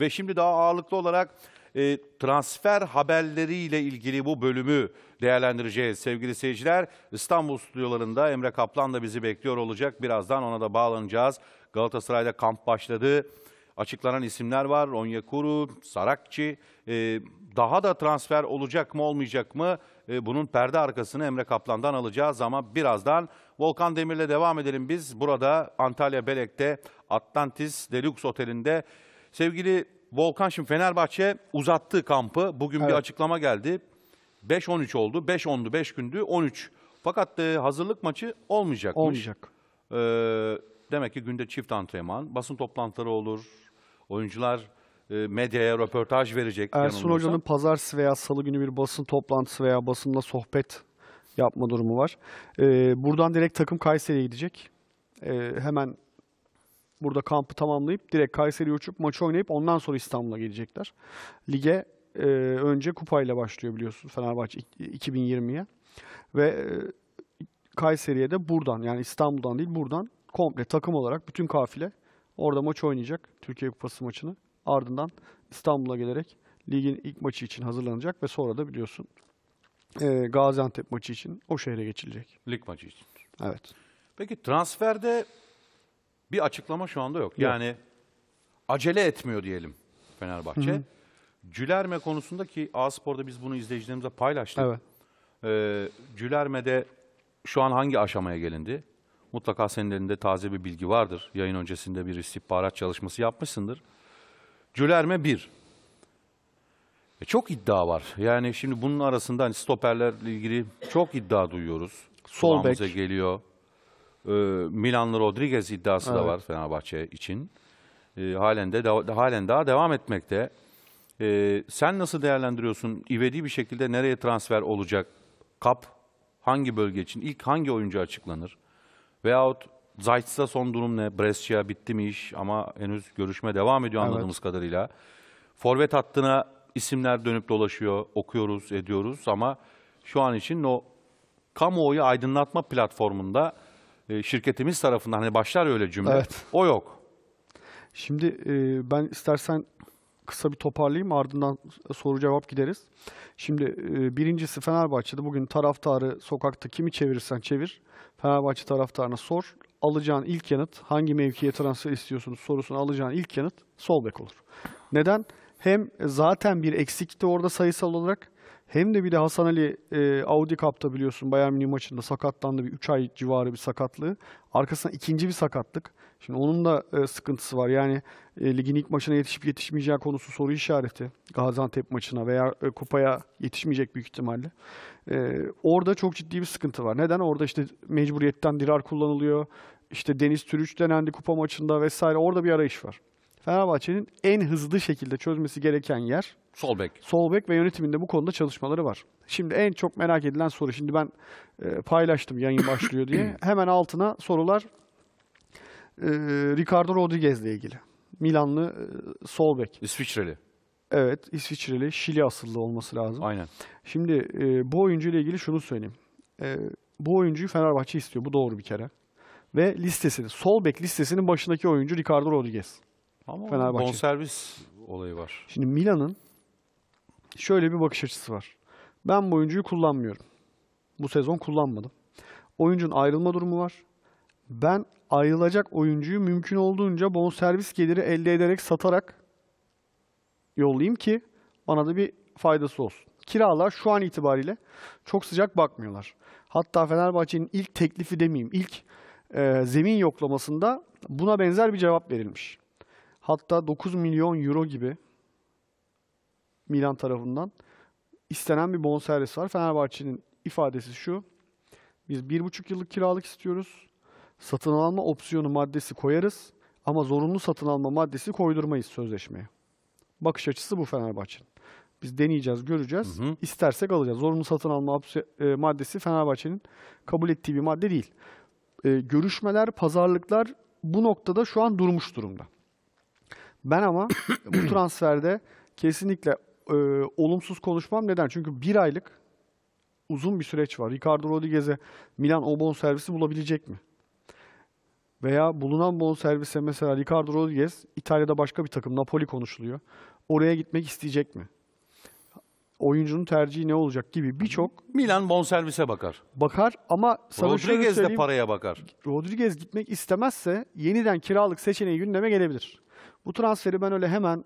Ve şimdi daha ağırlıklı olarak e, transfer haberleriyle ilgili bu bölümü değerlendireceğiz. Sevgili seyirciler İstanbul stüdyolarında Emre Kaplan da bizi bekliyor olacak. Birazdan ona da bağlanacağız. Galatasaray'da kamp başladı. Açıklanan isimler var. Onyekuru, Sarakçı. E, daha da transfer olacak mı olmayacak mı? E, bunun perde arkasını Emre Kaplan'dan alacağız ama birazdan Volkan Demir'le devam edelim biz. Burada Antalya Belek'te Atlantis Deluxe Oteli'nde Sevgili Volkan şimdi Fenerbahçe uzattı kampı. Bugün Evet. bir açıklama geldi. 5-13 oldu. 5-10'du, 5 gündü, 13. Fakat e, hazırlık maçı olmayacakmış. Olmayacak. Ee, demek ki günde çift antrenman, basın toplantıları olur. Oyuncular e, medyaya röportaj verecek. Ersun Hoca'nın pazartesi veya salı günü bir basın toplantısı veya basınla sohbet yapma durumu var. Ee, buradan direkt takım Kayseri'ye gidecek. Ee, hemen Burada kampı tamamlayıp direkt Kayseri'ye uçup maçı oynayıp ondan sonra İstanbul'a gelecekler. Lige e, önce kupayla başlıyor biliyorsunuz Fenerbahçe 2020'ye. Ve e, Kayseri'ye de buradan yani İstanbul'dan değil buradan komple takım olarak bütün kafile orada maç oynayacak Türkiye Kupası maçını. Ardından İstanbul'a gelerek ligin ilk maçı için hazırlanacak ve sonra da biliyorsun e, Gaziantep maçı için o şehre geçilecek. Lig maçı için. Evet. Peki transferde bir açıklama şu anda yok. Yani acele etmiyor diyelim Fenerbahçe. Cülerme konusunda ki A Spor'da biz bunu izleyicilerimize paylaştık. Evet. Ee, Cülerme'de şu an hangi aşamaya gelindi? Mutlaka senin elinde taze bir bilgi vardır. Yayın öncesinde bir istihbarat çalışması yapmışsındır. Cülerme 1. E çok iddia var. Yani şimdi bunun arasında hani stoperlerle ilgili çok iddia duyuyoruz. Sol bek. geliyor. Ee, Milanlı Rodriguez iddiası da var Fenerbahçe için. E, halen de, de- halen daha devam etmekte. E, sen nasıl değerlendiriyorsun? İvedi bir şekilde nereye transfer olacak? Kap hangi bölge için? İlk hangi oyuncu açıklanır? Veyahut Zayt'sa son durum ne? Brescia bitti mi iş? Ama henüz görüşme devam ediyor anladığımız kadarıyla. Forvet hattına isimler dönüp dolaşıyor, okuyoruz, ediyoruz ama şu an için o kamuoyu aydınlatma platformunda e, şirketimiz tarafından hani başlar öyle cümle. Evet. O yok. Şimdi e, ben istersen kısa bir toparlayayım ardından soru cevap gideriz. Şimdi e, birincisi Fenerbahçe'de bugün taraftarı sokakta kimi çevirirsen çevir. Fenerbahçe taraftarına sor. Alacağın ilk yanıt hangi mevkiye transfer istiyorsunuz sorusunu alacağın ilk yanıt sol bek olur. Neden? Hem zaten bir eksikti orada sayısal olarak hem de bir de Hasan Ali e, Audi Cup'ta biliyorsun Bayern Münih maçında sakatlandı. Bir 3 ay civarı bir sakatlığı. Arkasından ikinci bir sakatlık. Şimdi onun da e, sıkıntısı var. Yani e, ligin ilk maçına yetişip yetişmeyeceği konusu soru işareti. Gaziantep maçına veya e, kupaya yetişmeyecek büyük ihtimalle. E, orada çok ciddi bir sıkıntı var. Neden? Orada işte mecburiyetten dirar kullanılıyor. İşte Deniz Türüç denendi kupa maçında vesaire. Orada bir arayış var. Fenerbahçe'nin en hızlı şekilde çözmesi gereken yer sol bek. Sol bek ve yönetiminde bu konuda çalışmaları var. Şimdi en çok merak edilen soru. Şimdi ben e, paylaştım yayın başlıyor diye. Hemen altına sorular e, Ricardo Rodriguez ile ilgili. Milanlı e, sol bek. İsviçreli. Evet, İsviçreli, Şili asıllı olması lazım. Aynen. Şimdi e, bu oyuncu ile ilgili şunu söyleyeyim. E, bu oyuncuyu Fenerbahçe istiyor. Bu doğru bir kere. Ve listesini, sol bek listesinin başındaki oyuncu Ricardo Rodriguez. Ama Fenerbahçe. bonservis olayı var. Şimdi Milan'ın şöyle bir bakış açısı var. Ben bu oyuncuyu kullanmıyorum. Bu sezon kullanmadım. Oyuncunun ayrılma durumu var. Ben ayrılacak oyuncuyu mümkün olduğunca bonservis geliri elde ederek satarak yollayayım ki bana da bir faydası olsun. Kiralar şu an itibariyle çok sıcak bakmıyorlar. Hatta Fenerbahçe'nin ilk teklifi demeyeyim, ilk e, zemin yoklamasında buna benzer bir cevap verilmiş. Hatta 9 milyon euro gibi Milan tarafından istenen bir bonservis var. Fenerbahçe'nin ifadesi şu. Biz 1,5 yıllık kiralık istiyoruz. Satın alma opsiyonu maddesi koyarız ama zorunlu satın alma maddesi koydurmayız sözleşmeye. Bakış açısı bu Fenerbahçe'nin. Biz deneyeceğiz, göreceğiz. Hı hı. İstersek alacağız. Zorunlu satın alma e, maddesi Fenerbahçe'nin kabul ettiği bir madde değil. E, görüşmeler, pazarlıklar bu noktada şu an durmuş durumda. Ben ama bu transferde kesinlikle e, olumsuz konuşmam. Neden? Çünkü bir aylık uzun bir süreç var. Ricardo Rodriguez'e Milan o bon servisi bulabilecek mi? Veya bulunan bon servise mesela Ricardo Rodriguez İtalya'da başka bir takım Napoli konuşuluyor. Oraya gitmek isteyecek mi? Oyuncunun tercihi ne olacak gibi birçok Milan bon servise bakar. bakar ama sana Rodriguez de paraya bakar. Rodriguez gitmek istemezse yeniden kiralık seçeneği gündeme gelebilir. Bu transferi ben öyle hemen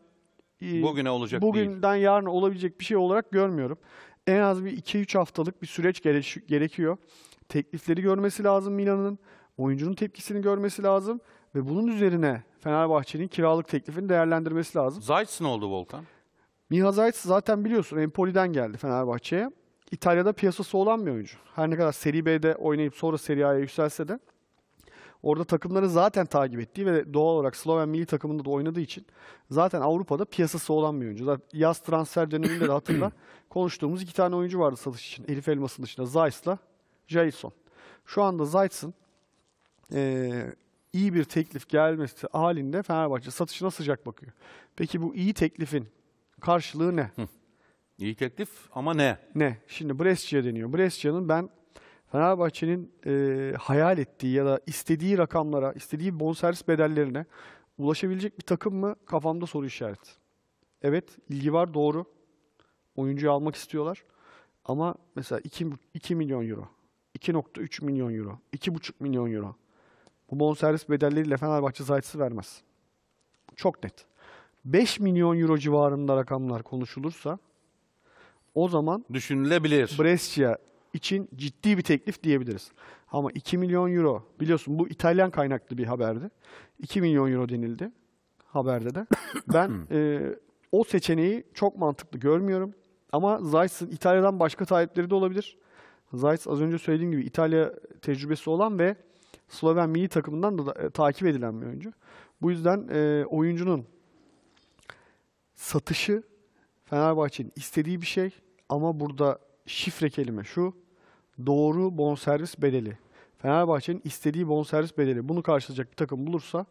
e, bugüne olacak bugünden değil. yarın olabilecek bir şey olarak görmüyorum. En az bir 2-3 haftalık bir süreç gere- gerekiyor. Teklifleri görmesi lazım Milan'ın. Oyuncunun tepkisini görmesi lazım ve bunun üzerine Fenerbahçe'nin kiralık teklifini değerlendirmesi lazım. Zayt's ne oldu Volkan? Miha Zayt's zaten biliyorsun Empoli'den geldi Fenerbahçe'ye. İtalya'da piyasası olan bir oyuncu. Her ne kadar Serie B'de oynayıp sonra Serie A'ya yükselse de Orada takımların zaten takip ettiği ve doğal olarak Sloven milli takımında da oynadığı için zaten Avrupa'da piyasası olan bir oyuncu. Zaten yaz transfer döneminde de hatırla konuştuğumuz iki tane oyuncu vardı satış için. Elif Elmas'ın dışında Zayt'la Jason. Şu anda Zayt'sın e, iyi bir teklif gelmesi halinde Fenerbahçe satışına sıcak bakıyor. Peki bu iyi teklifin karşılığı ne? Hı. İyi teklif ama ne? Ne? Şimdi Brescia deniyor. Brescia'nın ben Fenerbahçe'nin e, hayal ettiği ya da istediği rakamlara, istediği bonservis bedellerine ulaşabilecek bir takım mı kafamda soru işareti. Evet ilgi var doğru. Oyuncuyu almak istiyorlar. Ama mesela 2, 2 milyon euro, 2.3 milyon euro, 2.5 milyon euro. Bu bonservis bedelleriyle Fenerbahçe Zayt'sı vermez. Çok net. 5 milyon euro civarında rakamlar konuşulursa o zaman düşünülebilir. Brescia için ciddi bir teklif diyebiliriz. Ama 2 milyon euro, biliyorsun bu İtalyan kaynaklı bir haberdi. 2 milyon euro denildi haberde de. Ben hmm. e, o seçeneği çok mantıklı görmüyorum. Ama Zayt'sın İtalya'dan başka talepleri de olabilir. Zayt az önce söylediğim gibi İtalya tecrübesi olan ve Sloven milli takımından da, da e, takip edilen bir oyuncu. Bu yüzden e, oyuncunun satışı Fenerbahçe'nin istediği bir şey ama burada şifre kelime şu doğru bonservis bedeli. Fenerbahçe'nin istediği bonservis bedeli bunu karşılayacak bir takım bulursa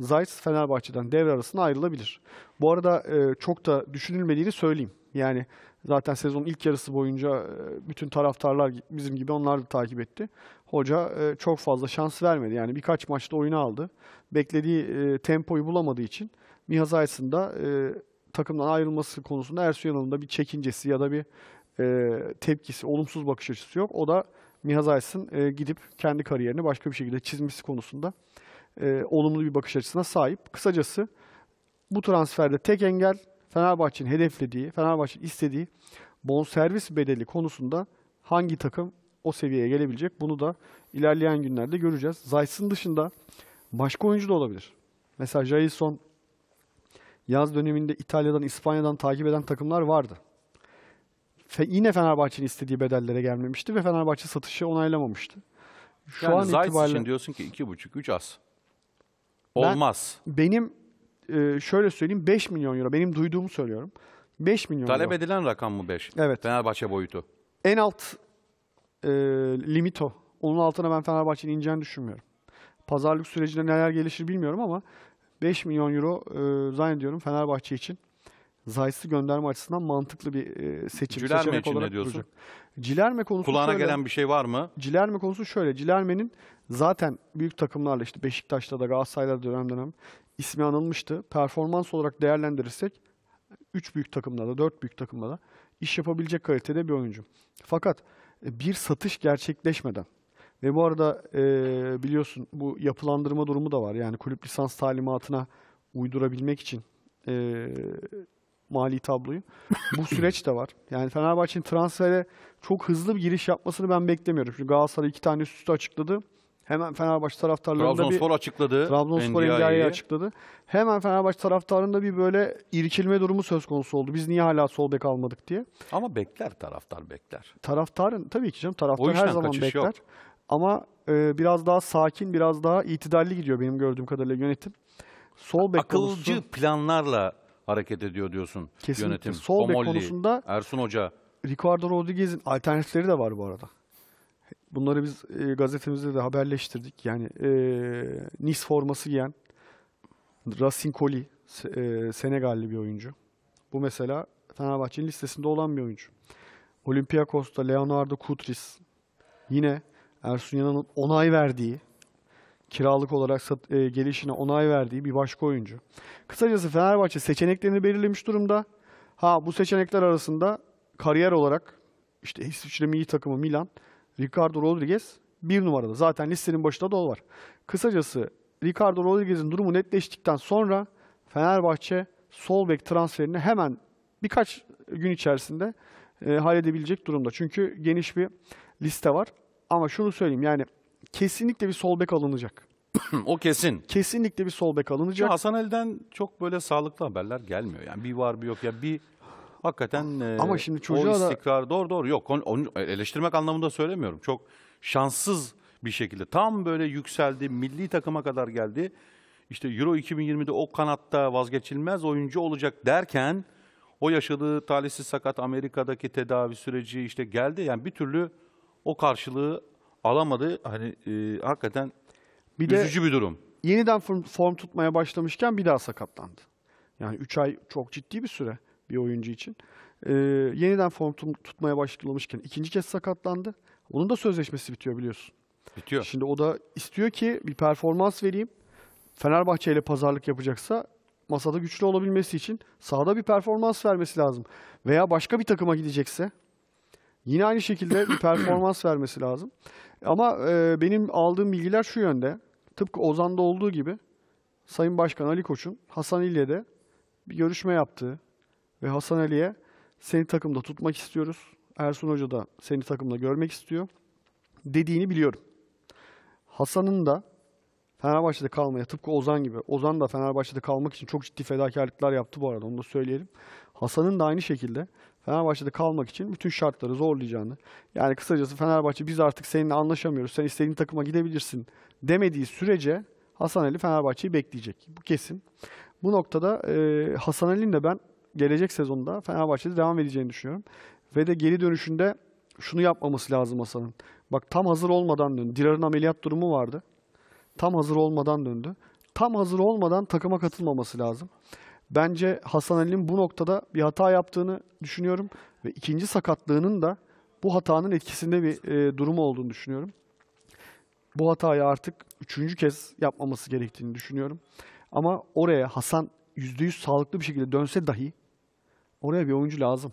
Zayt Fenerbahçe'den devre arasında ayrılabilir. Bu arada e, çok da düşünülmediğini söyleyeyim. Yani zaten sezonun ilk yarısı boyunca e, bütün taraftarlar bizim gibi onlar da takip etti. Hoca e, çok fazla şans vermedi. Yani birkaç maçta oyunu aldı. Beklediği e, tempoyu bulamadığı için Mihaz Aysin da e, takımdan ayrılması konusunda Ersun Yanal'ın da bir çekincesi ya da bir e, tepkisi, olumsuz bakış açısı yok. O da Mihaz Ays'ın e, gidip kendi kariyerini başka bir şekilde çizmesi konusunda e, olumlu bir bakış açısına sahip. Kısacası bu transferde tek engel Fenerbahçe'nin hedeflediği, Fenerbahçe'nin istediği bonservis bedeli konusunda hangi takım o seviyeye gelebilecek bunu da ilerleyen günlerde göreceğiz. Zayt'sın dışında başka oyuncu da olabilir. Mesela Jailson yaz döneminde İtalya'dan, İspanya'dan takip eden takımlar vardı fe, yine Fenerbahçe'nin istediği bedellere gelmemişti ve Fenerbahçe satışı onaylamamıştı. Şu yani an Zayt itibariyle... için diyorsun ki iki buçuk, üç az. Olmaz. Ben, benim e, şöyle söyleyeyim 5 milyon euro. Benim duyduğumu söylüyorum. 5 milyon Talep euro. edilen rakam mı 5? Evet. Fenerbahçe boyutu. En alt e, limit o. Onun altına ben Fenerbahçe'nin ineceğini düşünmüyorum. Pazarlık sürecinde neler gelişir bilmiyorum ama 5 milyon euro e, zannediyorum Fenerbahçe için Zayt'sı gönderme açısından mantıklı bir e, seçim. Cilerme için olarak Duracak. Cilerme konusu Kulağına şöyle, gelen bir şey var mı? Cilerme konusu şöyle. Cilerme'nin zaten büyük takımlarla işte Beşiktaş'ta da Galatasaray'da dönem dönem ismi anılmıştı. Performans olarak değerlendirirsek 3 büyük takımla da 4 büyük takımla da iş yapabilecek kalitede bir oyuncu. Fakat e, bir satış gerçekleşmeden ve bu arada e, biliyorsun bu yapılandırma durumu da var. Yani kulüp lisans talimatına uydurabilmek için e, mali tabloyu. Bu süreç de var. Yani Fenerbahçe'nin transfere çok hızlı bir giriş yapmasını ben beklemiyorum. Çünkü Galatasaray iki tane üst üste açıkladı. Hemen Fenerbahçe taraftarlarında Trabzonspor bir... açıkladı. Trabzonspor NDI'yi açıkladı. Hemen Fenerbahçe taraftarında bir böyle irkilme durumu söz konusu oldu. Biz niye hala sol bek almadık diye. Ama bekler taraftar bekler. Taraftarın tabii ki canım taraftar her zaman bekler. Yok. Ama e, biraz daha sakin, biraz daha itidalli gidiyor benim gördüğüm kadarıyla yönetim. Sol bek Akılcı konusu... planlarla hareket ediyor diyorsun Kesinlikle. yönetim. Sol bek konusunda Ersun Hoca. Ricardo Rodriguez'in alternatifleri de var bu arada. Bunları biz e, gazetemizde de haberleştirdik. Yani e, Nice forması giyen Racine Koli, e, Senegalli bir oyuncu. Bu mesela Fenerbahçe'nin listesinde olan bir oyuncu. Olympiakos'ta Leonardo Kutris yine Ersun Yanal'ın onay verdiği kiralık olarak sat, e, gelişine onay verdiği bir başka oyuncu. Kısacası Fenerbahçe seçeneklerini belirlemiş durumda. Ha bu seçenekler arasında kariyer olarak işte İsviçre milli takımı Milan, Ricardo Rodriguez bir numarada. Zaten listenin başında da o var. Kısacası Ricardo Rodriguez'in durumu netleştikten sonra Fenerbahçe sol bek transferini hemen birkaç gün içerisinde e, halledebilecek durumda. Çünkü geniş bir liste var. Ama şunu söyleyeyim yani kesinlikle bir sol bek alınacak. o kesin. Kesinlikle bir sol bek alınacak. Ya Hasan Ali'den çok böyle sağlıklı haberler gelmiyor. Yani bir var bir yok ya bir hakikaten Ama e, şimdi çocuğa o istikrar da... doğru doğru yok. Onu, e, eleştirmek anlamında söylemiyorum. Çok şanssız bir şekilde tam böyle yükseldi, milli takıma kadar geldi. İşte Euro 2020'de o kanatta vazgeçilmez oyuncu olacak derken o yaşadığı talihsiz sakat Amerika'daki tedavi süreci işte geldi. Yani bir türlü o karşılığı alamadı. Hani e, hakikaten bir de üzücü bir durum. Yeniden form, form tutmaya başlamışken bir daha sakatlandı. Yani 3 ay çok ciddi bir süre bir oyuncu için. E, yeniden form tutmaya başlamışken ikinci kez sakatlandı. Onun da sözleşmesi bitiyor biliyorsun. Bitiyor. Şimdi o da istiyor ki bir performans vereyim. Fenerbahçe ile pazarlık yapacaksa masada güçlü olabilmesi için sahada bir performans vermesi lazım. Veya başka bir takıma gidecekse Yine aynı şekilde bir performans vermesi lazım. Ama e, benim aldığım bilgiler şu yönde. Tıpkı Ozan'da olduğu gibi Sayın Başkan Ali Koç'un Hasan İl'le de bir görüşme yaptığı ve Hasan Ali'ye seni takımda tutmak istiyoruz. Ersun Hoca da seni takımda görmek istiyor dediğini biliyorum. Hasan'ın da Fenerbahçe'de kalmaya tıpkı Ozan gibi. Ozan da Fenerbahçe'de kalmak için çok ciddi fedakarlıklar yaptı bu arada onu da söyleyelim. Hasan'ın da aynı şekilde Fenerbahçe'de kalmak için bütün şartları zorlayacağını, yani kısacası Fenerbahçe biz artık seninle anlaşamıyoruz, sen istediğin takıma gidebilirsin demediği sürece Hasan Ali Fenerbahçe'yi bekleyecek. Bu kesin. Bu noktada e, Hasan Ali'nin de ben gelecek sezonda Fenerbahçe'de devam edeceğini düşünüyorum. Ve de geri dönüşünde şunu yapmaması lazım Hasan'ın. Bak tam hazır olmadan döndü. Dilar'ın ameliyat durumu vardı. Tam hazır olmadan döndü. Tam hazır olmadan takıma katılmaması lazım. Bence Hasan Ali'nin bu noktada bir hata yaptığını düşünüyorum. Ve ikinci sakatlığının da bu hatanın etkisinde bir e, durumu olduğunu düşünüyorum. Bu hatayı artık üçüncü kez yapmaması gerektiğini düşünüyorum. Ama oraya Hasan %100 sağlıklı bir şekilde dönse dahi oraya bir oyuncu lazım.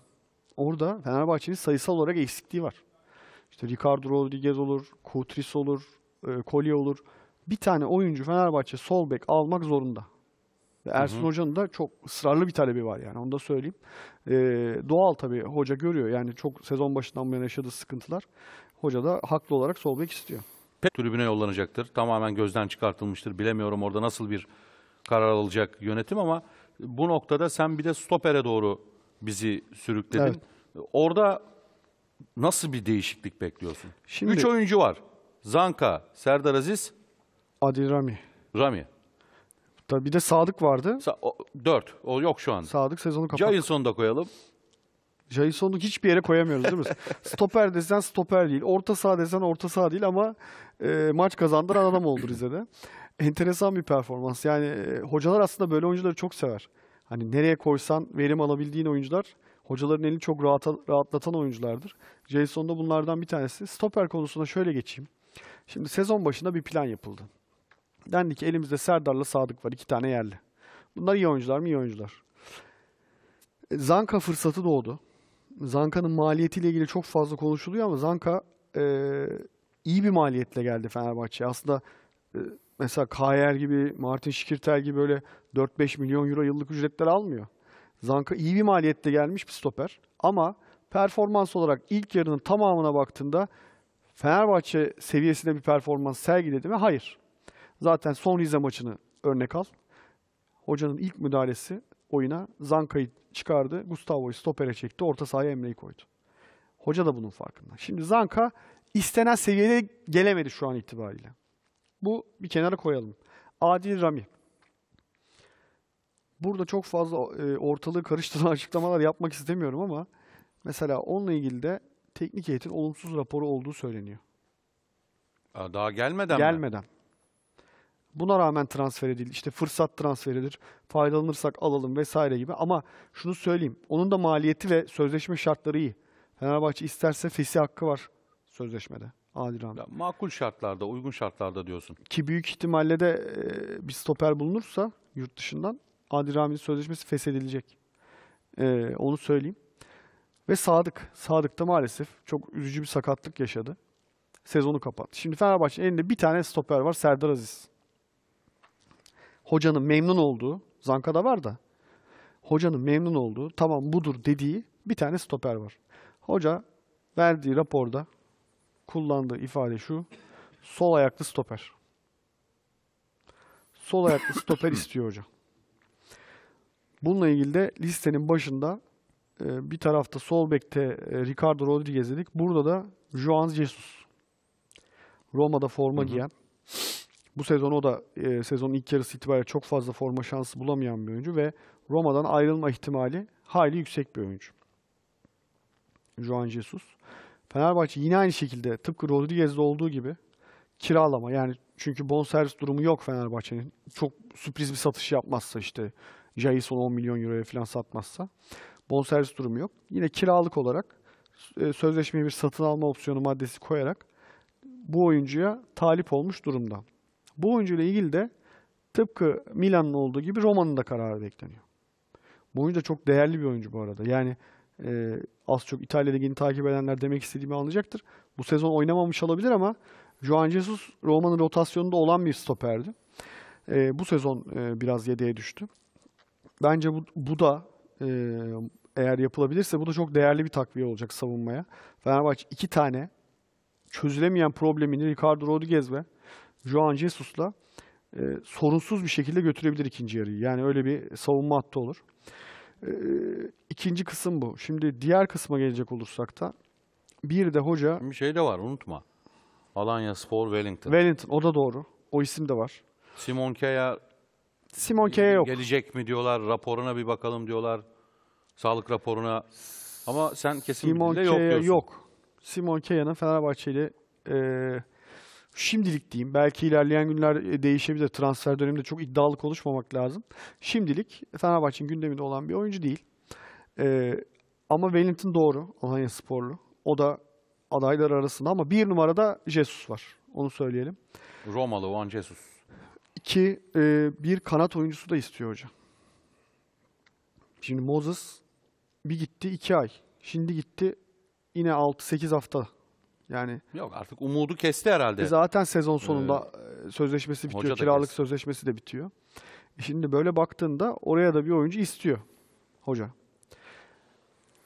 Orada Fenerbahçe'nin sayısal olarak eksikliği var. İşte Ricardo Rodriguez olur, Kutris olur, e, Kolye olur. Bir tane oyuncu Fenerbahçe sol bek almak zorunda. Ersun Hı-hı. Hoca'nın da çok ısrarlı bir talebi var yani onu da söyleyeyim. Ee, doğal tabii hoca görüyor yani çok sezon başından bu yana yaşadığı sıkıntılar. Hoca da haklı olarak solmak istiyor. Pek tribüne yollanacaktır. Tamamen gözden çıkartılmıştır. Bilemiyorum orada nasıl bir karar alacak yönetim ama bu noktada sen bir de stopere doğru bizi sürükledin. Evet. Orada nasıl bir değişiklik bekliyorsun? Şimdi, Üç oyuncu var. Zanka, Serdar Aziz, Adil Rami. Rami. Tabii bir de Sadık vardı. Sa- o- Dört. O yok şu an. Sadık sezonu kapattı. Jainson'u da koyalım. Jason'u hiçbir yere koyamıyoruz değil mi? stoper desen stoper değil. Orta saha desen orta saha değil ama e, maç kazandıran adam oldu Rize'de. Enteresan bir performans. Yani e, hocalar aslında böyle oyuncuları çok sever. Hani nereye koysan verim alabildiğin oyuncular hocaların elini çok rahat, rahatlatan oyunculardır. Jason da bunlardan bir tanesi. Stoper konusuna şöyle geçeyim. Şimdi sezon başında bir plan yapıldı. Dendi ki elimizde Serdar'la Sadık var. iki tane yerli. Bunlar iyi oyuncular mı? İyi oyuncular. E, Zanka fırsatı doğdu. Zanka'nın maliyetiyle ilgili çok fazla konuşuluyor ama Zanka e, iyi bir maliyetle geldi Fenerbahçe'ye. Aslında e, mesela Kayer gibi, Martin Şikirtel gibi böyle 4-5 milyon euro yıllık ücretler almıyor. Zanka iyi bir maliyetle gelmiş bir stoper. Ama performans olarak ilk yarının tamamına baktığında Fenerbahçe seviyesinde bir performans sergiledi mi? Hayır. Zaten son Rize maçını örnek al. Hocanın ilk müdahalesi oyuna Zanka'yı çıkardı. Gustavo'yu stopere çekti. Orta sahaya Emre'yi koydu. Hoca da bunun farkında. Şimdi Zanka istenen seviyede gelemedi şu an itibariyle. Bu bir kenara koyalım. Adil Rami. Burada çok fazla e, ortalığı karıştıran açıklamalar yapmak istemiyorum ama mesela onunla ilgili de teknik heyetin olumsuz raporu olduğu söyleniyor. Daha gelmeden, gelmeden. mi? Gelmeden. Buna rağmen transfer edildi. İşte fırsat transfer edilir, Faydalanırsak alalım vesaire gibi. Ama şunu söyleyeyim. Onun da maliyeti ve sözleşme şartları iyi. Fenerbahçe isterse fesi hakkı var sözleşmede. Adil Rami. makul şartlarda, uygun şartlarda diyorsun. Ki büyük ihtimalle de e, bir stoper bulunursa yurt dışından Adil Rami'nin sözleşmesi feshedilecek. E, onu söyleyeyim. Ve Sadık. Sadık da maalesef çok üzücü bir sakatlık yaşadı. Sezonu kapattı. Şimdi Fenerbahçe'nin elinde bir tane stoper var Serdar Aziz hocanın memnun olduğu, Zanka'da var da, hocanın memnun olduğu, tamam budur dediği bir tane stoper var. Hoca verdiği raporda kullandığı ifade şu, sol ayaklı stoper. Sol ayaklı stoper istiyor hoca. Bununla ilgili de listenin başında e, bir tarafta sol bekte e, Ricardo Rodriguez dedik. Burada da Juan Jesus. Roma'da forma hı hı. giyen bu sezon o da e, sezonun ilk yarısı itibariyle çok fazla forma şansı bulamayan bir oyuncu ve Roma'dan ayrılma ihtimali hali yüksek bir oyuncu. Juan Jesus. Fenerbahçe yine aynı şekilde tıpkı Rodriguez'de olduğu gibi kiralama yani çünkü bonservis durumu yok Fenerbahçe'nin. Çok sürpriz bir satış yapmazsa işte Jason 10 milyon euroya falan satmazsa bonservis durumu yok. Yine kiralık olarak e, sözleşmeye bir satın alma opsiyonu maddesi koyarak bu oyuncuya talip olmuş durumda. Bu oyuncuyla ilgili de tıpkı Milan'ın olduğu gibi Roma'nın da kararı bekleniyor. Bu oyuncu da çok değerli bir oyuncu bu arada. Yani e, az çok İtalya Ligi'ni takip edenler demek istediğimi anlayacaktır. Bu sezon oynamamış olabilir ama Juan Jesus Roma'nın rotasyonunda olan bir stoperdi. E, bu sezon e, biraz yedeğe düştü. Bence bu, bu da e, eğer yapılabilirse bu da çok değerli bir takviye olacak savunmaya. Fenerbahçe iki tane çözülemeyen problemini Ricardo Rodriguez ve Joan Jesus'la e, sorunsuz bir şekilde götürebilir ikinci yarıyı. Yani öyle bir savunma hattı olur. E, ikinci kısım bu. Şimdi diğer kısma gelecek olursak da bir de hoca... Bir şey de var unutma. Alanya Spor Wellington. Wellington o da doğru. O isim de var. Simon Kaya Simon Kaya yok. Gelecek mi diyorlar, raporuna bir bakalım diyorlar. Sağlık raporuna. Ama sen kesinlikle Simon yok diyorsun. yok. Simon Kaya'nın Fenerbahçe ile e, şimdilik diyeyim. Belki ilerleyen günler e, değişebilir. Transfer döneminde çok iddialı konuşmamak lazım. Şimdilik Fenerbahçe'nin gündeminde olan bir oyuncu değil. Ee, ama Wellington doğru. Alanya sporlu. O da adaylar arasında ama bir numarada Jesus var. Onu söyleyelim. Romalı Juan Jesus. İki, e, bir kanat oyuncusu da istiyor hocam. Şimdi Moses bir gitti iki ay. Şimdi gitti yine 6-8 hafta yani Yok artık umudu kesti herhalde. E zaten sezon sonunda ee, e, sözleşmesi bitiyor, kiralık kesin. sözleşmesi de bitiyor. E şimdi böyle baktığında oraya da bir oyuncu istiyor hoca.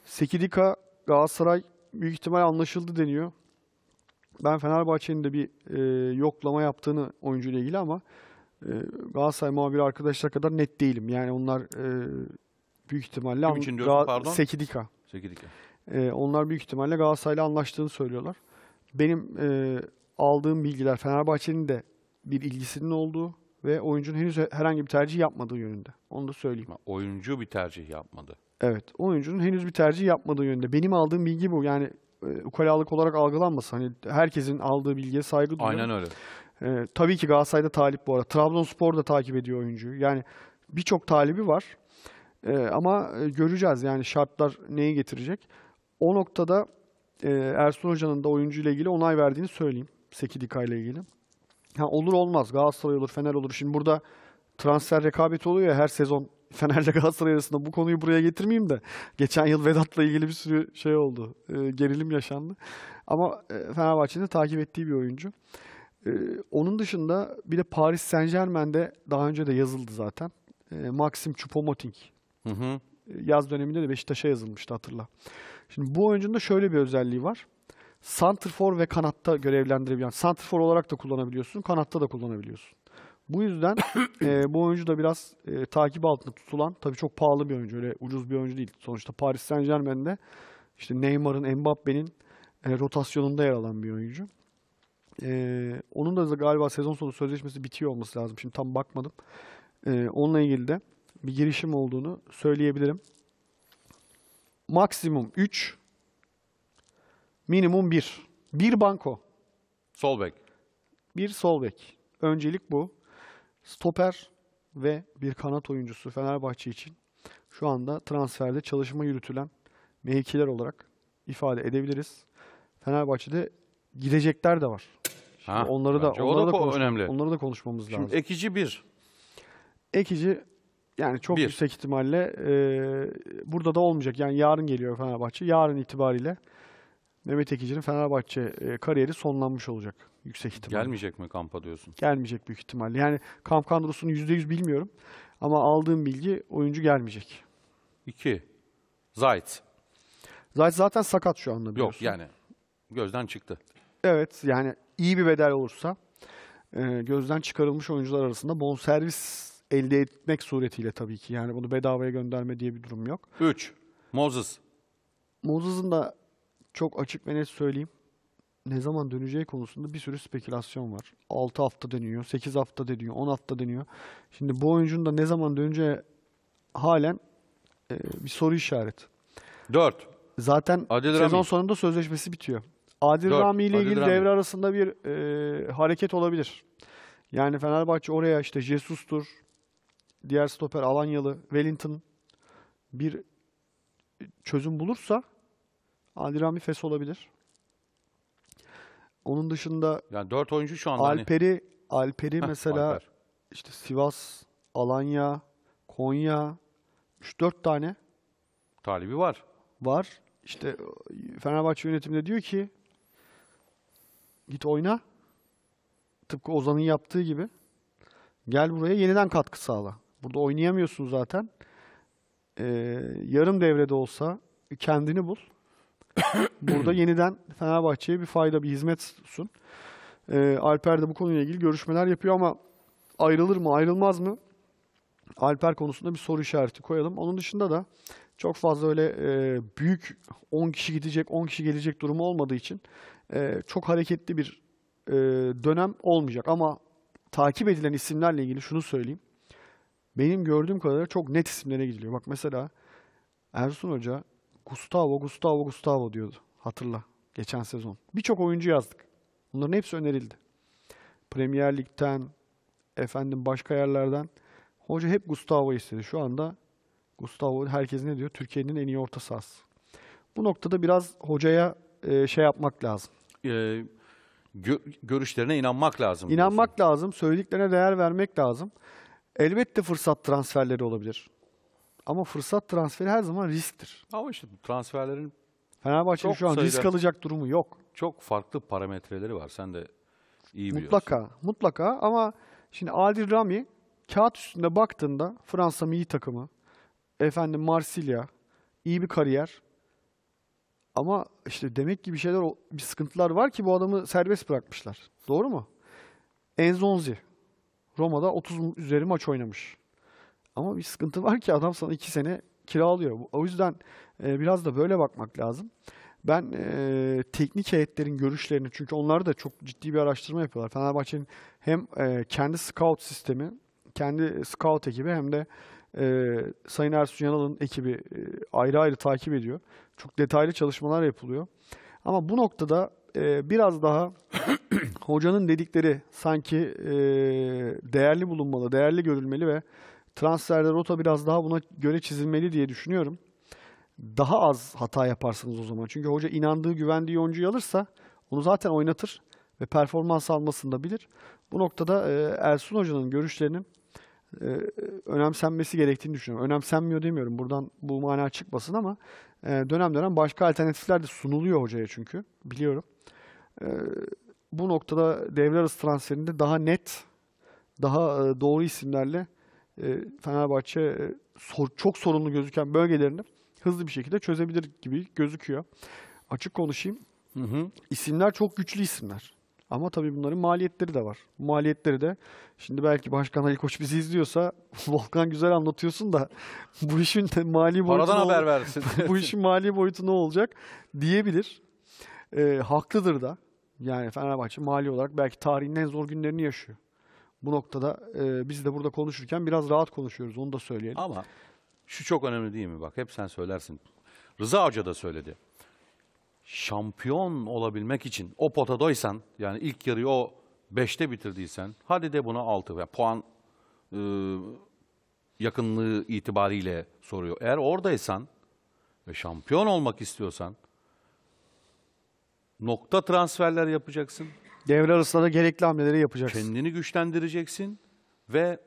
Sekidika Galatasaray büyük ihtimal anlaşıldı deniyor. Ben Fenerbahçe'nin de bir e, yoklama yaptığını oyuncuyla ilgili ama e, Galatasaray muhabiri arkadaşlar kadar net değilim. Yani onlar e, büyük ihtimalle Kim için diyorum, pardon? Sekidika. Sekidika. E, onlar büyük ihtimalle Galatasaray'la anlaştığını söylüyorlar. Benim e, aldığım bilgiler Fenerbahçe'nin de bir ilgisinin olduğu ve oyuncunun henüz herhangi bir tercih yapmadığı yönünde. Onu da söyleyeyim. Oyuncu bir tercih yapmadı. Evet. Oyuncunun henüz bir tercih yapmadığı yönünde. Benim aldığım bilgi bu. Yani e, ukalalık olarak algılanmasın. Hani herkesin aldığı bilgiye saygı duyuyorum. Aynen öyle. E, tabii ki Galatasaray'da talip bu arada. Trabzonspor da takip ediyor oyuncuyu. Yani birçok talibi var. E, ama e, göreceğiz yani şartlar neyi getirecek. O noktada e, Ersun Hoca'nın da oyuncu ile ilgili onay verdiğini söyleyeyim. Sekidika ile ilgili. Ha, olur olmaz. Galatasaray olur, Fener olur. Şimdi burada transfer rekabeti oluyor ya her sezon Fener'le Galatasaray arasında bu konuyu buraya getirmeyeyim de geçen yıl Vedat'la ilgili bir sürü şey oldu. E, gerilim yaşandı. Ama e, Fenerbahçe'nin takip ettiği bir oyuncu. E, onun dışında bir de Paris Saint-Germain'de daha önce de yazıldı zaten. E, Maxim Choupo-Moting. Hı hı. E, yaz döneminde de Beşiktaş'a yazılmıştı hatırla. Şimdi bu oyuncunun da şöyle bir özelliği var. Santrfor ve kanatta görevlendirebiliyorsun. Santrfor olarak da kullanabiliyorsun, kanatta da kullanabiliyorsun. Bu yüzden e, bu oyuncu da biraz e, takip altında tutulan, tabii çok pahalı bir oyuncu, öyle ucuz bir oyuncu değil. Sonuçta Paris Saint Germain'de işte Neymar'ın, Mbappe'nin e, rotasyonunda yer alan bir oyuncu. E, onun da galiba sezon sonu sözleşmesi bitiyor olması lazım. Şimdi tam bakmadım. E, onunla ilgili de bir girişim olduğunu söyleyebilirim maksimum 3, minimum 1. Bir banko. Sol bek. Bir sol bek. Öncelik bu. Stoper ve bir kanat oyuncusu Fenerbahçe için şu anda transferde çalışma yürütülen mevkiler olarak ifade edebiliriz. Fenerbahçe'de gidecekler de var. ha, onları da onları da, da, konuşmamız, önemli. Onları da konuşmamız Şimdi lazım. Ekici bir. Ekici yani çok Bir. yüksek ihtimalle e, burada da olmayacak. Yani yarın geliyor Fenerbahçe. Yarın itibariyle Mehmet Ekici'nin Fenerbahçe e, kariyeri sonlanmış olacak yüksek ihtimalle. Gelmeyecek mi kampa diyorsun? Gelmeyecek büyük ihtimalle. Yani kamp kadrosunu %100 bilmiyorum ama aldığım bilgi oyuncu gelmeyecek. İki Zayt. Zayt zaten sakat şu anda biliyorsun. Yok yani gözden çıktı. Evet yani iyi bir bedel olursa e, gözden çıkarılmış oyuncular arasında bonservis elde etmek suretiyle tabii ki. Yani bunu bedavaya gönderme diye bir durum yok. 3. Moses. Moses'ın da çok açık ve net söyleyeyim. Ne zaman döneceği konusunda bir sürü spekülasyon var. 6 hafta deniyor, 8 hafta deniyor, 10 hafta deniyor. Şimdi bu oyuncunun da ne zaman döneceği halen e, bir soru işareti. 4. Zaten Adil sezon Rami. sonunda sözleşmesi bitiyor. Adil Dört. Rami ile Adil ilgili Rami. devre arasında bir e, hareket olabilir. Yani Fenerbahçe oraya işte Jesus'tur, diğer stoper Alanyalı Wellington bir çözüm bulursa Adirami Fes olabilir. Onun dışında yani 4 oyuncu şu anda Alper'i hani... Alper'i mesela Alper. işte Sivas, Alanya, Konya 3-4 tane talibi var. Var. İşte Fenerbahçe yönetimde diyor ki git oyna. Tıpkı Ozan'ın yaptığı gibi. Gel buraya yeniden katkı sağla. Burada oynayamıyorsun zaten. Ee, yarım devrede olsa kendini bul. Burada yeniden Fenerbahçe'ye bir fayda, bir hizmet sun. Ee, Alper de bu konuyla ilgili görüşmeler yapıyor ama ayrılır mı, ayrılmaz mı? Alper konusunda bir soru işareti koyalım. Onun dışında da çok fazla öyle e, büyük 10 kişi gidecek, 10 kişi gelecek durumu olmadığı için e, çok hareketli bir e, dönem olmayacak. Ama takip edilen isimlerle ilgili şunu söyleyeyim benim gördüğüm kadarıyla çok net isimlere gidiliyor. Bak mesela Ersun Hoca Gustavo, Gustavo, Gustavo diyordu. Hatırla. Geçen sezon. Birçok oyuncu yazdık. Bunların hepsi önerildi. Premier Lig'den, efendim başka yerlerden. Hoca hep Gustavo istedi. Şu anda Gustavo herkes ne diyor? Türkiye'nin en iyi orta sahası. Bu noktada biraz hocaya e, şey yapmak lazım. Ee, gö görüşlerine inanmak lazım. İnanmak diyorsun. lazım. Söylediklerine değer vermek lazım. Elbette fırsat transferleri olabilir. Ama fırsat transferi her zaman risktir. Ama işte transferlerin Fenerbahçe'nin şu an sayıda, risk alacak durumu yok. Çok farklı parametreleri var. Sen de iyi biliyorsun. Mutlaka, mutlaka ama şimdi Adil Rami kağıt üstünde baktığında Fransa iyi takımı, efendim Marsilya, iyi bir kariyer. Ama işte demek ki bir şeyler, bir sıkıntılar var ki bu adamı serbest bırakmışlar. Doğru mu? Enzonzi. Roma'da 30 üzeri maç oynamış. Ama bir sıkıntı var ki adam sana 2 sene kiralıyor. O yüzden e, biraz da böyle bakmak lazım. Ben e, teknik heyetlerin görüşlerini çünkü onlar da çok ciddi bir araştırma yapıyorlar. Fenerbahçe'nin hem e, kendi scout sistemi, kendi scout ekibi hem de e, Sayın Ersun Yanal'ın ekibi e, ayrı ayrı takip ediyor. Çok detaylı çalışmalar yapılıyor. Ama bu noktada e, biraz daha hocanın dedikleri sanki e, değerli bulunmalı, değerli görülmeli ve transferde rota biraz daha buna göre çizilmeli diye düşünüyorum. Daha az hata yaparsınız o zaman. Çünkü hoca inandığı, güvendiği oyuncuyu alırsa onu zaten oynatır ve performans almasını da bilir. Bu noktada e, Ersun Hoca'nın görüşlerinin e, önemsenmesi gerektiğini düşünüyorum. Önemsenmiyor demiyorum buradan bu mana çıkmasın ama e, dönem dönem başka alternatifler de sunuluyor hocaya çünkü biliyorum. Ee, bu noktada devre arası transferinde daha net, daha e, doğru isimlerle e, Fenerbahçe e, çok sorunlu gözüken bölgelerini hızlı bir şekilde çözebilir gibi gözüküyor. Açık konuşayım. Hı hı. İsimler çok güçlü isimler. Ama tabii bunların maliyetleri de var. Maliyetleri de şimdi belki Başkan Ali Koç bizi izliyorsa Volkan güzel anlatıyorsun da bu işin mali boyutu Paradan ne haber versin. bu işin mali boyutu ne olacak diyebilir. E, haklıdır da. Yani Fenerbahçe mali olarak belki tarihin en zor günlerini yaşıyor. Bu noktada e, biz de burada konuşurken biraz rahat konuşuyoruz. Onu da söyleyelim. Ama şu çok önemli değil mi? Bak hep sen söylersin. Rıza Hoca da söyledi. Şampiyon olabilmek için o potadaysan yani ilk yarıyı o 5'te bitirdiysen hadi de buna 6 ve yani puan e, yakınlığı itibariyle soruyor. Eğer oradaysan ve şampiyon olmak istiyorsan Nokta transferler yapacaksın. Devre arasında da gerekli hamleleri yapacaksın. Kendini güçlendireceksin ve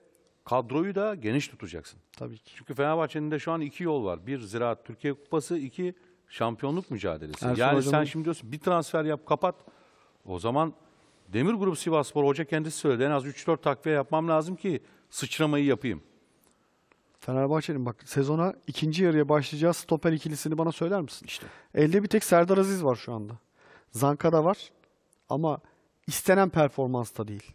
kadroyu da geniş tutacaksın. Tabii ki. Çünkü Fenerbahçe'nin de şu an iki yol var. Bir Ziraat Türkiye Kupası, iki şampiyonluk mücadelesi. Ersun yani hocam... sen şimdi diyorsun bir transfer yap kapat. O zaman Demir Grup Sivaspor Hoca kendisi söyledi. En az 3-4 takviye yapmam lazım ki sıçramayı yapayım. Fenerbahçe'nin bak sezona ikinci yarıya başlayacağız. stoper ikilisini bana söyler misin? İşte. Elde bir tek Serdar Aziz var şu anda. Zanka da var ama istenen performansta değil.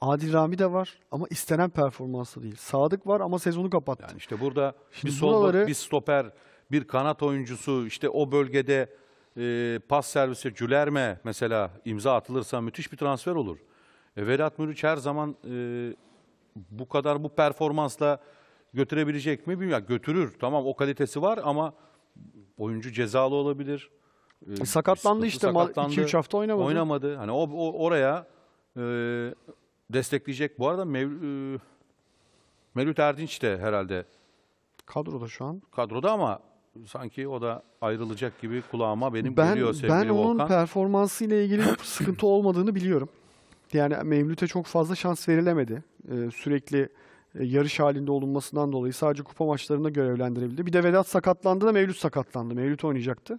Adil Rami de var ama istenen performansta değil. Sadık var ama sezonu kapattı. Yani işte burada Şimdi bir sol buraları... bir stoper, bir kanat oyuncusu işte o bölgede e, pas servisi Cülerme mesela imza atılırsa müthiş bir transfer olur. E, Vedat Mürüç her zaman e, bu kadar bu performansla götürebilecek mi bilmiyorum. Götürür tamam o kalitesi var ama oyuncu cezalı olabilir. E, sakatlandı işte 2-3 hafta oynamadı. Oynamadı. Hani o, o oraya e, destekleyecek. Bu arada Mev, e, Mevlüt Erdinç de herhalde kadroda şu an. Kadroda ama sanki o da ayrılacak gibi kulağıma benim ben, geliyor sevgili Ben onun performansı ile ilgili sıkıntı olmadığını biliyorum. Yani Mevlüt'e çok fazla şans verilemedi. Ee, sürekli e, yarış halinde olunmasından dolayı sadece kupa maçlarında görevlendirebildi. Bir de Vedat sakatlandı da Mevlüt sakatlandı. Mevlüt oynayacaktı.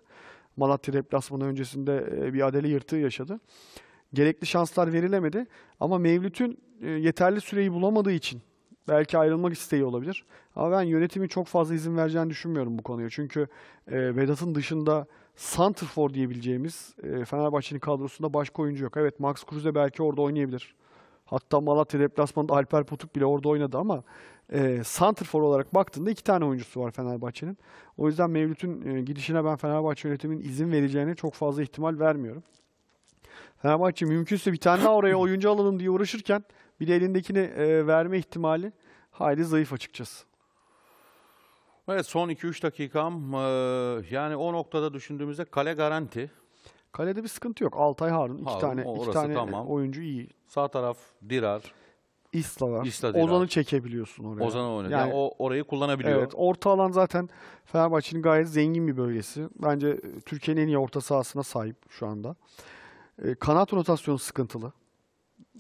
Malatya deplasmanı öncesinde bir adeli yırtığı yaşadı. Gerekli şanslar verilemedi ama Mevlüt'ün yeterli süreyi bulamadığı için belki ayrılmak isteği olabilir. Ama ben yönetimin çok fazla izin vereceğini düşünmüyorum bu konuya. Çünkü Vedat'ın dışında Santrfor diyebileceğimiz Fenerbahçe'nin kadrosunda başka oyuncu yok. Evet Max de belki orada oynayabilir. Hatta Malatya deplasmanında Alper Potuk bile orada oynadı ama e, ee, Santrfor olarak baktığında iki tane oyuncusu var Fenerbahçe'nin. O yüzden Mevlüt'ün e, gidişine ben Fenerbahçe yönetiminin izin vereceğine çok fazla ihtimal vermiyorum. Fenerbahçe mümkünse bir tane daha oraya oyuncu alalım diye uğraşırken bir de elindekini e, verme ihtimali hayli zayıf açıkçası. Evet son 2-3 dakikam. Ee, yani o noktada düşündüğümüzde kale garanti. Kalede bir sıkıntı yok. Altay Harun iki Harun, tane iki tane tamam. oyuncu iyi. Sağ taraf Dirar. İsla İsla Ozan'ı çekebiliyorsun oraya. Ozan'ı oynatıyor. Yani, Yani o orayı kullanabiliyor. Evet, orta alan zaten Fenerbahçe'nin gayet zengin bir bölgesi. Bence Türkiye'nin en iyi orta sahasına sahip şu anda. E, kanat rotasyonu sıkıntılı.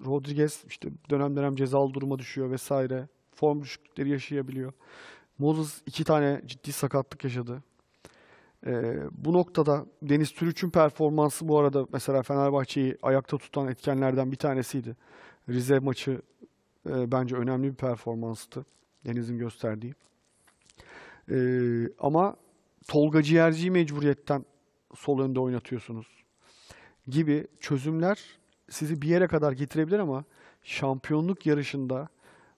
Rodriguez işte dönem dönem cezalı duruma düşüyor vesaire. Form düşüklükleri yaşayabiliyor. Moses iki tane ciddi sakatlık yaşadı. E, bu noktada Deniz Türüç'ün performansı bu arada mesela Fenerbahçe'yi ayakta tutan etkenlerden bir tanesiydi. Rize maçı e, bence önemli bir performanstı Deniz'in gösterdiği. E, ama Tolga Ciğerci'yi mecburiyetten sol önde oynatıyorsunuz gibi çözümler sizi bir yere kadar getirebilir ama şampiyonluk yarışında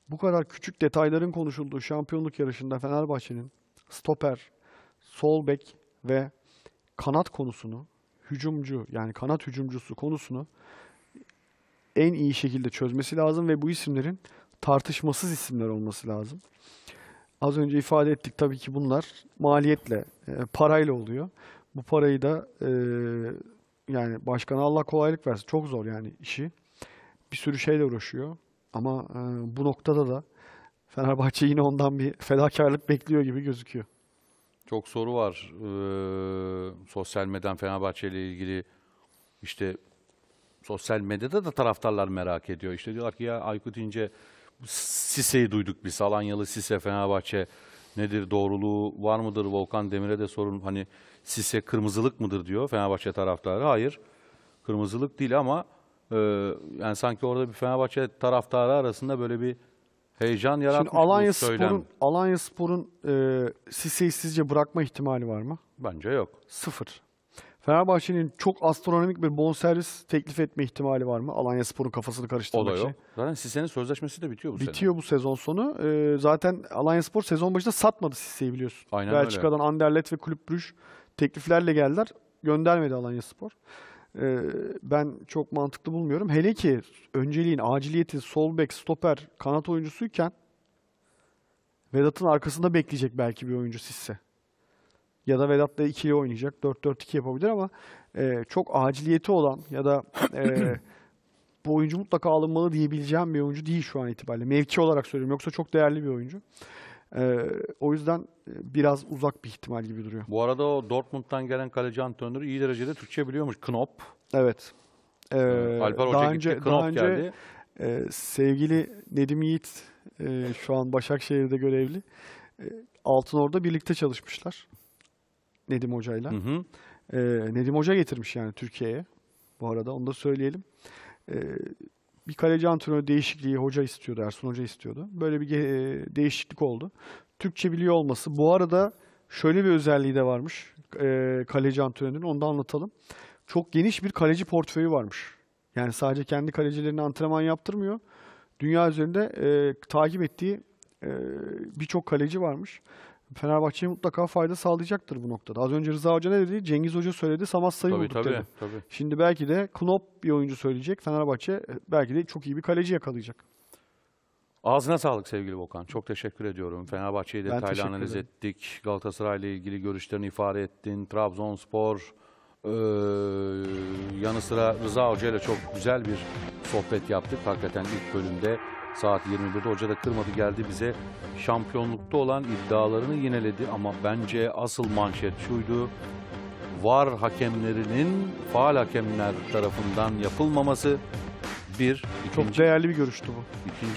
bu kadar küçük detayların konuşulduğu şampiyonluk yarışında Fenerbahçe'nin stoper, sol bek ve kanat konusunu, hücumcu yani kanat hücumcusu konusunu en iyi şekilde çözmesi lazım ve bu isimlerin tartışmasız isimler olması lazım. Az önce ifade ettik tabii ki bunlar maliyetle, e, parayla oluyor. Bu parayı da e, yani başkana Allah kolaylık versin. Çok zor yani işi. Bir sürü şeyle uğraşıyor. Ama e, bu noktada da Fenerbahçe yine ondan bir fedakarlık bekliyor gibi gözüküyor. Çok soru var. Ee, sosyal medyadan Fenerbahçe ile ilgili işte sosyal medyada da taraftarlar merak ediyor. İşte diyorlar ki ya Aykut İnce Sise'yi duyduk biz. Alanyalı Sise Fenerbahçe nedir doğruluğu var mıdır? Volkan Demir'e de sorun hani Sise kırmızılık mıdır diyor Fenerbahçe taraftarı. Hayır kırmızılık değil ama e, yani sanki orada bir Fenerbahçe taraftarı arasında böyle bir heyecan yaratmış Şimdi Alanya Spor'un Alanya Spor'un e, Sise'yi sizce bırakma ihtimali var mı? Bence yok. Sıfır. Fenerbahçe'nin çok astronomik bir bonservis teklif etme ihtimali var mı? Alanya Spor'un kafasını karıştırmak için. O da yok. Şey. Zaten Sisse'nin sözleşmesi de bitiyor bu bitiyor sene. Bitiyor bu sezon sonu. Ee, zaten Alanya Spor sezon başında satmadı Sisse'yi biliyorsun. Aynen Belçika'dan öyle. Anderlet ve Kulüp Brüj tekliflerle geldiler. Göndermedi Alanya Spor. Ee, ben çok mantıklı bulmuyorum. Hele ki önceliğin, aciliyeti sol bek, stoper, kanat oyuncusuyken Vedat'ın arkasında bekleyecek belki bir oyuncu Sisse ya da Vedat Vedat'la ikili oynayacak. 4-4-2 yapabilir ama e, çok aciliyeti olan ya da e, bu oyuncu mutlaka alınmalı diyebileceğim bir oyuncu değil şu an itibariyle. Mevki olarak söylüyorum. Yoksa çok değerli bir oyuncu. E, o yüzden e, biraz uzak bir ihtimal gibi duruyor. Bu arada o Dortmund'dan gelen kaleci antrenörü iyi derecede Türkçe biliyormuş. Knop. Evet. E, Alper Hoca önce, gitti. Knop önce, geldi. E, sevgili Nedim Yiğit e, şu an Başakşehir'de görevli. E, Altınor'da birlikte çalışmışlar. Nedim Hoca'yla. Hı hı. E, Nedim Hoca getirmiş yani Türkiye'ye bu arada onu da söyleyelim. E, bir kaleci antrenörü değişikliği hoca istiyordu, Ersun Hoca istiyordu. Böyle bir e, değişiklik oldu. Türkçe biliyor olması. Bu arada şöyle bir özelliği de varmış e, kaleci antrenörünün onu da anlatalım. Çok geniş bir kaleci portföyü varmış. Yani sadece kendi kalecilerine antrenman yaptırmıyor. Dünya üzerinde e, takip ettiği e, birçok kaleci varmış. Fenerbahçe'ye mutlaka fayda sağlayacaktır bu noktada. Az önce Rıza Hoca ne dedi? Cengiz Hoca söyledi, Samad Say'ı tabii, bulduk tabii, dedi. Tabii. Şimdi belki de Knop bir oyuncu söyleyecek. Fenerbahçe e, belki de çok iyi bir kaleci yakalayacak. Ağzına sağlık sevgili Volkan. Çok teşekkür ediyorum. Fenerbahçe'yi detaylı analiz ettik. Galatasaray'la ilgili görüşlerini ifade ettin. Trabzonspor, ee, yanı sıra Rıza Hoca ile çok güzel bir sohbet yaptık. Hakikaten ilk bölümde Saat 21'de hoca da kırmadı geldi bize. Şampiyonlukta olan iddialarını yineledi ama bence asıl manşet şuydu. VAR hakemlerinin faal hakemler tarafından yapılmaması bir. Ikinci, Çok değerli bir görüştü bu. ikinci